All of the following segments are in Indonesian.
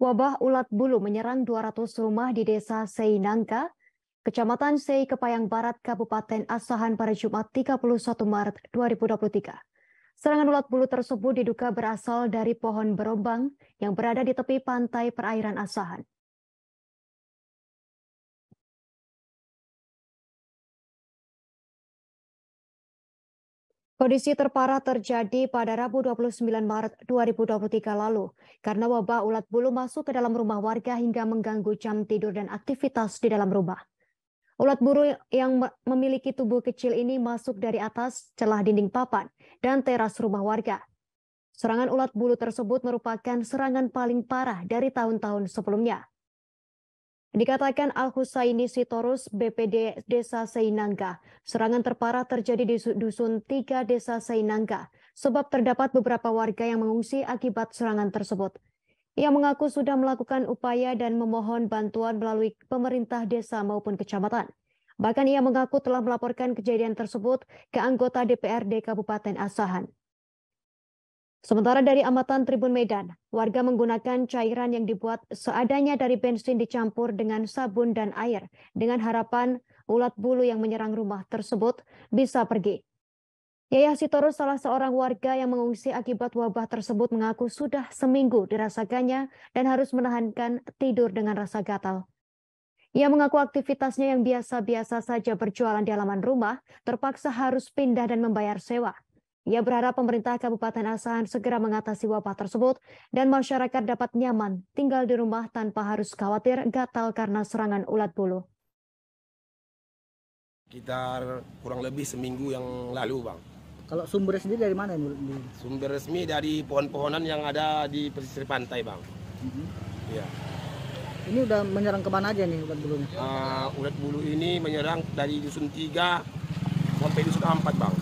Wabah ulat bulu menyerang 200 rumah di desa Seinangka, Kecamatan Sei Kepayang Barat, Kabupaten Asahan pada Jumat 31 Maret 2023. Serangan ulat bulu tersebut diduga berasal dari pohon berobang yang berada di tepi pantai perairan Asahan. Kondisi terparah terjadi pada Rabu 29 Maret 2023 lalu karena wabah ulat bulu masuk ke dalam rumah warga hingga mengganggu jam tidur dan aktivitas di dalam rumah. Ulat bulu yang memiliki tubuh kecil ini masuk dari atas celah dinding papan dan teras rumah warga. Serangan ulat bulu tersebut merupakan serangan paling parah dari tahun-tahun sebelumnya. Dikatakan Al-Husaini Sitorus BPD Desa Seinangga, serangan terparah terjadi di Dusun tiga Desa Seinangga, sebab terdapat beberapa warga yang mengungsi akibat serangan tersebut. Ia mengaku sudah melakukan upaya dan memohon bantuan melalui pemerintah desa maupun kecamatan. Bahkan ia mengaku telah melaporkan kejadian tersebut ke anggota DPRD Kabupaten Asahan. Sementara dari amatan Tribun Medan, warga menggunakan cairan yang dibuat seadanya dari bensin dicampur dengan sabun dan air dengan harapan ulat bulu yang menyerang rumah tersebut bisa pergi. Yayah Sitorus salah seorang warga yang mengungsi akibat wabah tersebut mengaku sudah seminggu dirasakannya dan harus menahankan tidur dengan rasa gatal. Ia mengaku aktivitasnya yang biasa-biasa saja berjualan di halaman rumah terpaksa harus pindah dan membayar sewa. Ia berharap pemerintah Kabupaten Asahan segera mengatasi wabah tersebut dan masyarakat dapat nyaman tinggal di rumah tanpa harus khawatir gatal karena serangan ulat bulu. Sekitar kurang lebih seminggu yang lalu, Bang. Kalau sumber sendiri dari mana? Sumber resmi dari pohon-pohonan yang ada di pesisir pantai, Bang. Mm -hmm. ya. Ini udah menyerang kemana aja nih ulat bulunya? Uh, ulat bulu ini menyerang dari dusun 3 sampai dusun 4, Bang.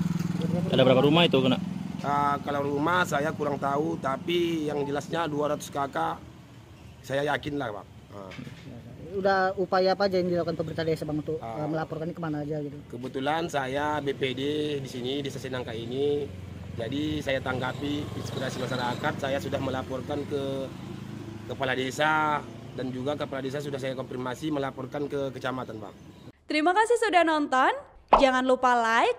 Ada berapa rumah itu kena? Uh, kalau rumah saya kurang tahu, tapi yang jelasnya 200 kakak saya yakin lah Pak. Uh. Udah upaya apa aja yang dilakukan pemerintah desa Bang untuk uh, ah. eh, melaporkan kemana aja gitu? Kebetulan saya BPD di sini di stasiun ini, jadi saya tanggapi inspirasi masyarakat, saya sudah melaporkan ke kepala desa dan juga kepala desa sudah saya konfirmasi melaporkan ke kecamatan Bang. Terima kasih sudah nonton, jangan lupa like